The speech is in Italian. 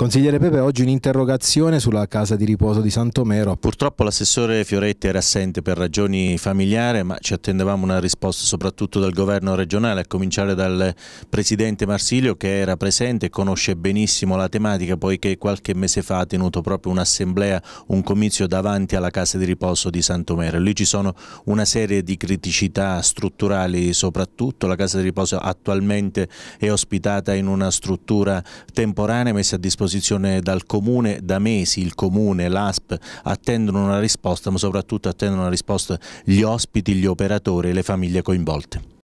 Consigliere Pepe, oggi un'interrogazione sulla casa di riposo di Santomero. Purtroppo l'assessore Fioretti era assente per ragioni familiari, ma ci attendevamo una risposta soprattutto dal governo regionale, a cominciare dal presidente Marsilio che era presente e conosce benissimo la tematica, poiché qualche mese fa ha tenuto proprio un'assemblea, un comizio davanti alla casa di riposo di Santomero. Lì ci sono una serie di criticità strutturali soprattutto, la casa di riposo attualmente è ospitata in una struttura temporanea messa a disposizione disposizione dal Comune da mesi, il Comune, l'ASP attendono una risposta ma soprattutto attendono una risposta gli ospiti, gli operatori e le famiglie coinvolte.